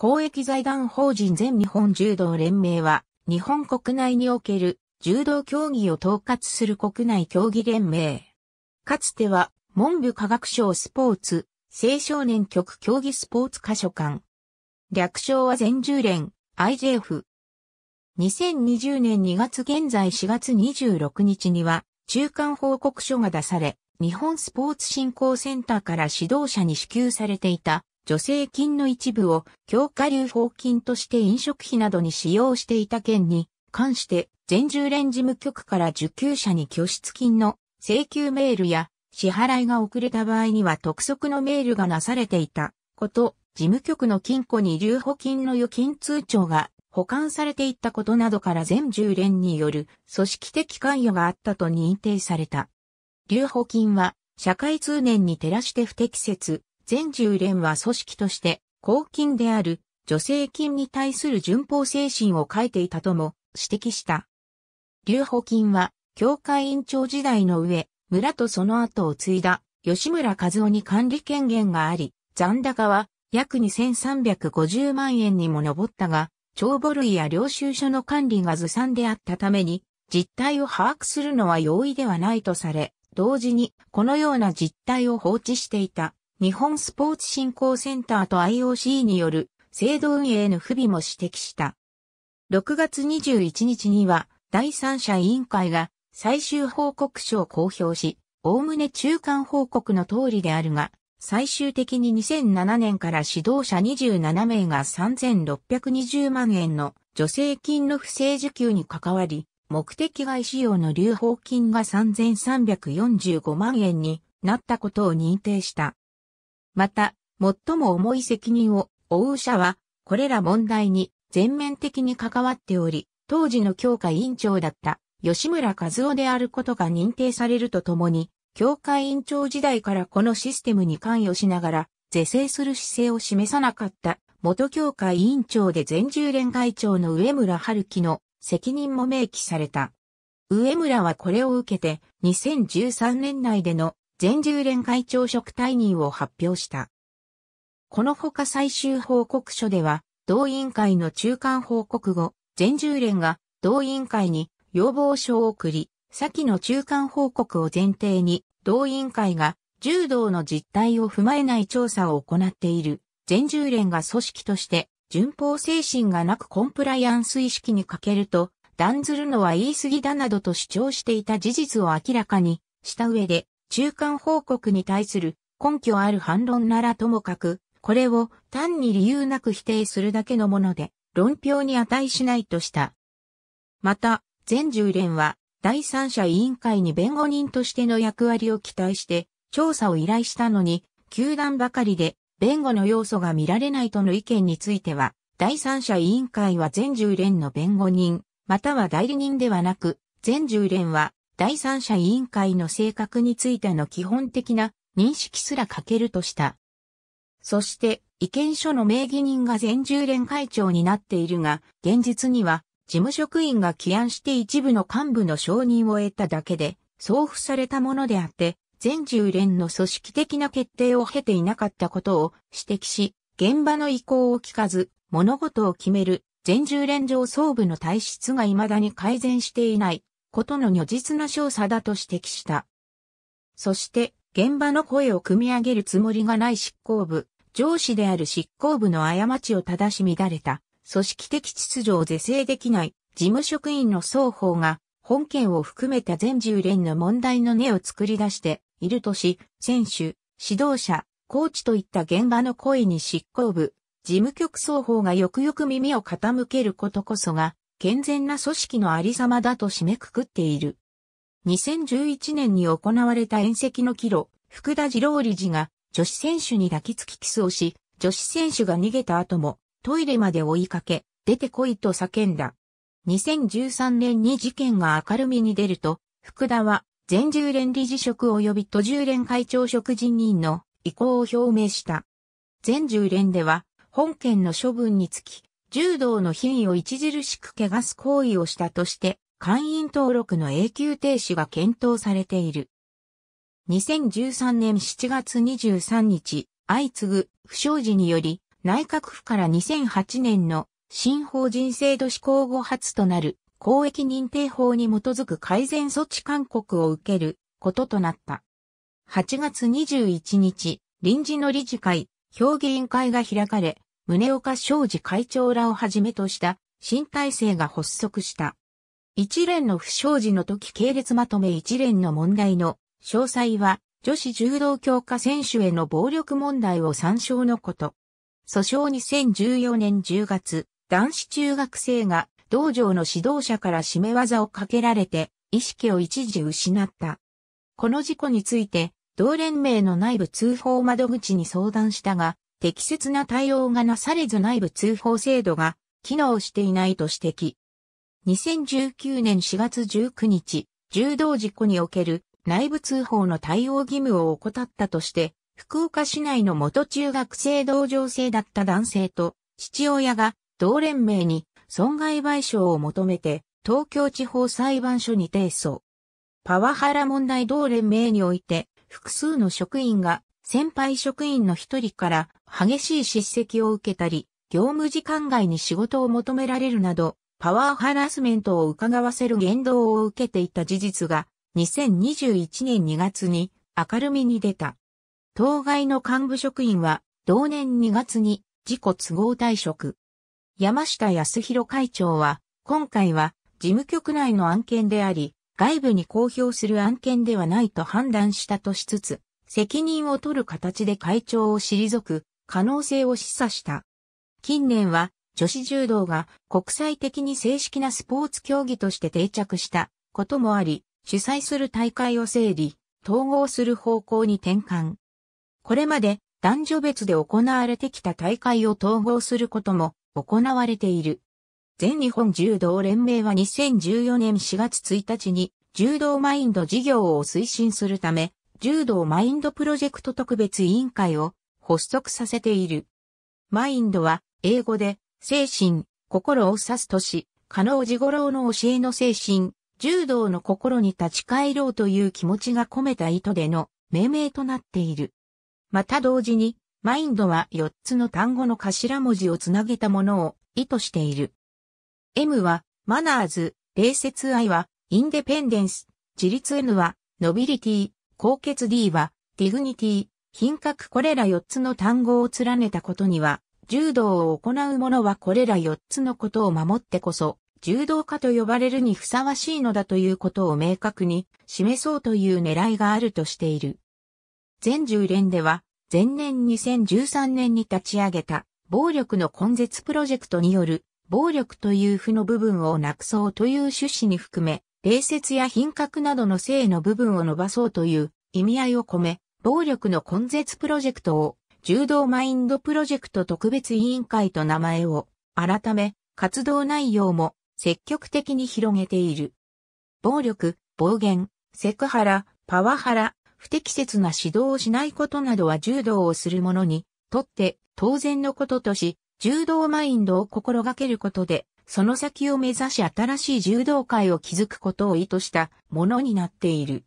公益財団法人全日本柔道連盟は、日本国内における柔道競技を統括する国内競技連盟。かつては、文部科学省スポーツ、青少年局競技スポーツ課所管。略称は全柔連、IJF。2020年2月現在4月26日には、中間報告書が出され、日本スポーツ振興センターから指導者に支給されていた助成金の一部を強化留保金として飲食費などに使用していた件に関して全住連事務局から受給者に拠出金の請求メールや支払いが遅れた場合には督促のメールがなされていたこと、事務局の金庫に留保金の預金通帳が保管されていったことなどから全10連による組織的関与があったと認定された。留保金は社会通念に照らして不適切、全従連は組織として、公金である助成金に対する順法精神を書いていたとも指摘した。留保金は、教会委員長時代の上、村とその後を継いだ吉村和夫に管理権限があり、残高は約2350万円にも上ったが、帳簿類や領収書の管理がずさんであったために、実態を把握するのは容易ではないとされ、同時にこのような実態を放置していた日本スポーツ振興センターと IOC による制度運営の不備も指摘した。6月21日には第三者委員会が最終報告書を公表し、おおむね中間報告の通りであるが、最終的に2007年から指導者27名が3620万円の助成金の不正受給に関わり、目的外使用の留保金が3345万円になったことを認定した。また、最も重い責任を負う者は、これら問題に全面的に関わっており、当時の教会委員長だった吉村和夫であることが認定されるとともに、教会委員長時代からこのシステムに関与しながら、是正する姿勢を示さなかった元教会委員長で全従連会長の上村春樹の責任も明記された。上村はこれを受けて2013年内での全従連会長職退任を発表した。このほか最終報告書では、同委員会の中間報告後、全従連が同委員会に要望書を送り、先の中間報告を前提に、同委員会が柔道の実態を踏まえない調査を行っている、全従連が組織として、順法精神がなくコンプライアンス意識に欠けると、断ずるのは言い過ぎだなどと主張していた事実を明らかにした上で、中間報告に対する根拠ある反論ならともかく、これを単に理由なく否定するだけのもので、論評に値しないとした。また、全従連は、第三者委員会に弁護人としての役割を期待して、調査を依頼したのに、球団ばかりで、弁護の要素が見られないとの意見については、第三者委員会は全従連の弁護人、または代理人ではなく、全従連は第三者委員会の性格についての基本的な認識すら欠けるとした。そして、意見書の名義人が全従連会長になっているが、現実には、事務職員が起案して一部の幹部の承認を得ただけで、送付されたものであって、全従連の組織的な決定を経ていなかったことを指摘し、現場の意向を聞かず、物事を決める全従連上層部の体質が未だに改善していないことの如実な少佐だと指摘した。そして、現場の声を組み上げるつもりがない執行部、上司である執行部の過ちを正し乱れた、組織的秩序を是正できない、事務職員の双方が、本件を含めた全従連の問題の根を作り出しているとし、選手、指導者、コーチといった現場の声に執行部、事務局双方がよくよく耳を傾けることこそが、健全な組織のありさまだと締めくくっている。2011年に行われた遠赤の帰路、福田次郎理事が女子選手に抱きつきキスをし、女子選手が逃げた後もトイレまで追いかけ、出てこいと叫んだ。2013年に事件が明るみに出ると、福田は全従連理事職及び都従連会長職人任の意向を表明した。全従連では本件の処分につき、柔道の品位を著しく汚す行為をしたとして、会員登録の永久停止が検討されている。2013年7月23日、相次ぐ不祥事により、内閣府から2008年の新法人制度施行後初となる公益認定法に基づく改善措置勧告を受けることとなった。8月21日、臨時の理事会、評議員会が開かれ、宗岡昌司会長らをはじめとした新体制が発足した。一連の不祥事の時系列まとめ一連の問題の詳細は女子柔道強化選手への暴力問題を参照のこと。訴訟2014年10月、男子中学生が道場の指導者から締め技をかけられて意識を一時失った。この事故について同連盟の内部通報窓口に相談したが、適切な対応がなされず内部通報制度が機能していないと指摘。2019年4月19日、柔道事故における内部通報の対応義務を怠ったとして、福岡市内の元中学生同情生だった男性と父親が同連盟に損害賠償を求めて東京地方裁判所に提訴。パワハラ問題同連盟において複数の職員が先輩職員の一人から激しい叱責を受けたり、業務時間外に仕事を求められるなど、パワーハラスメントを伺わせる言動を受けていた事実が、2021年2月に明るみに出た。当該の幹部職員は、同年2月に自己都合退職。山下康弘会長は、今回は事務局内の案件であり、外部に公表する案件ではないと判断したとしつつ、責任を取る形で会長を退く可能性を示唆した。近年は女子柔道が国際的に正式なスポーツ競技として定着したこともあり、主催する大会を整理、統合する方向に転換。これまで男女別で行われてきた大会を統合することも行われている。全日本柔道連盟は2014年4月1日に柔道マインド事業を推進するため、柔道マインドプロジェクト特別委員会を発足させている。マインドは、英語で、精神、心を指すとし、加納治五郎の教えの精神、柔道の心に立ち返ろうという気持ちが込めた意図での命名となっている。また同時に、マインドは4つの単語の頭文字をつなげたものを意図している。M は、マナーズ、礼節愛は、インデペンデンス、自立 N は、ノビリティ、高血 D は、ディグニティ、品格これら4つの単語を連ねたことには、柔道を行う者はこれら4つのことを守ってこそ、柔道家と呼ばれるにふさわしいのだということを明確に示そうという狙いがあるとしている。全10連では、前年2013年に立ち上げた暴力の根絶プロジェクトによる暴力という負の部分をなくそうという趣旨に含め、礼節や品格などの性の部分を伸ばそうという意味合いを込め、暴力の根絶プロジェクトを柔道マインドプロジェクト特別委員会と名前を改め活動内容も積極的に広げている。暴力、暴言、セクハラ、パワハラ、不適切な指導をしないことなどは柔道をする者にとって当然のこととし、柔道マインドを心がけることで、その先を目指し新しい柔道界を築くことを意図したものになっている。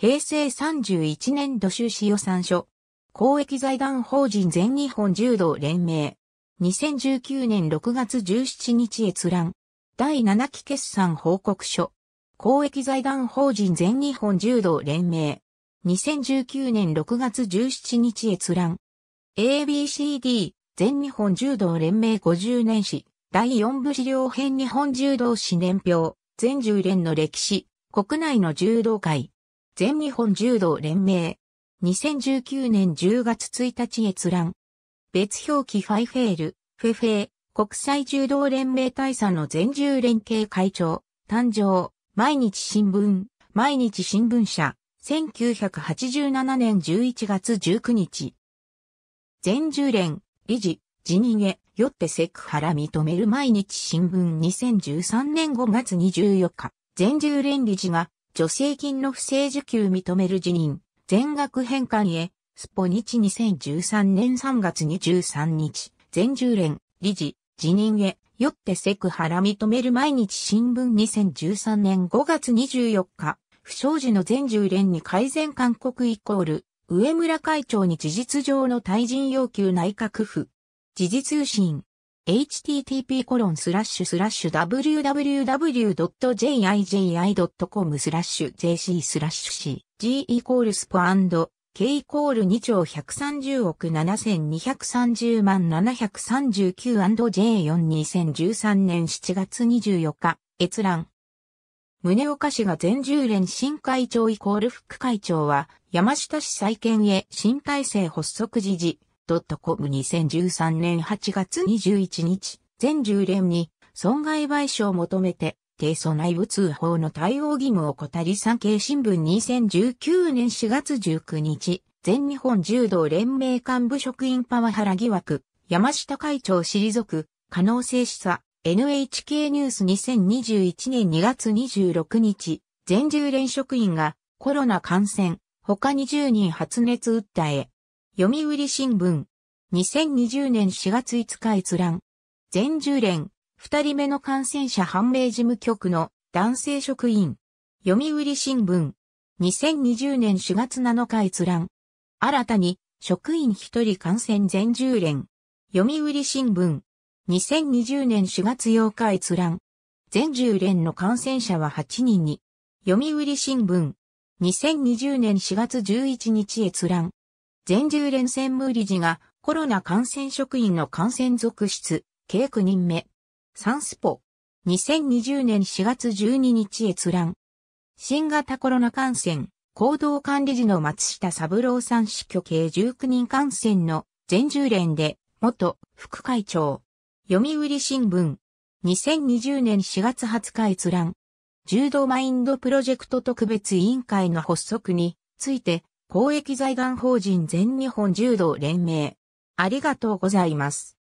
平成31年度収支予算書、公益財団法人全日本柔道連盟、2019年6月17日閲覧、第7期決算報告書、公益財団法人全日本柔道連盟、2019年6月17日閲覧、ABCD 全日本柔道連盟50年史第4部資料編日本柔道史年表全10連の歴史国内の柔道界全日本柔道連盟。2019年10月1日閲覧。別表記ファイフェール、フェフェー、国際柔道連盟大佐の全柔連携会長、誕生、毎日新聞、毎日新聞社、1987年11月19日。全柔連、理事、辞任へ、よってセクハラ認める毎日新聞2013年5月24日、全柔連理事が助成金の不正受給認める辞任、全額返還へ、スポ日2013年3月23日、全従連、理事、辞任へ、よってセクハラ認める毎日新聞2013年5月24日、不祥事の全従連に改善勧告イコール、上村会長に事実上の退陣要求内閣府。時事通信。http://www.jiji.com スラッシュ jc スラッシュ c g イコールスポ k イコール2兆130億7230万 739&J42013 年7月24日閲覧宗岡氏が全従連新会長イコール副会長は山下氏再建へ新体制発足時事 .com2013 年8月21日、全10連に損害賠償を求めて、提訴内部通報の対応義務を怠り産経新聞2019年4月19日、全日本柔道連盟幹部職員パワハラ疑惑、山下会長退く、可能性示唆、NHK ニュース2021年2月26日、全10連職員がコロナ感染、他20人発熱訴え、読売新聞。2020年4月5日閲覧。全1連、二人目の感染者判明事務局の男性職員。読売新聞。2020年4月7日閲覧。新たに職員一人感染全1連。読売新聞。2020年4月8日閲覧。全1連の感染者は8人に。読売新聞。2020年4月11日閲覧。全従連戦無理事がコロナ感染職員の感染続出、計9人目。サンスポ。2020年4月12日閲覧。新型コロナ感染、行動管理時の松下三郎さん死去計19人感染の全従連で、元副会長。読売新聞。2020年4月20日閲覧。柔道マインドプロジェクト特別委員会の発足について公益財団法人全日本柔道連盟。ありがとうございます。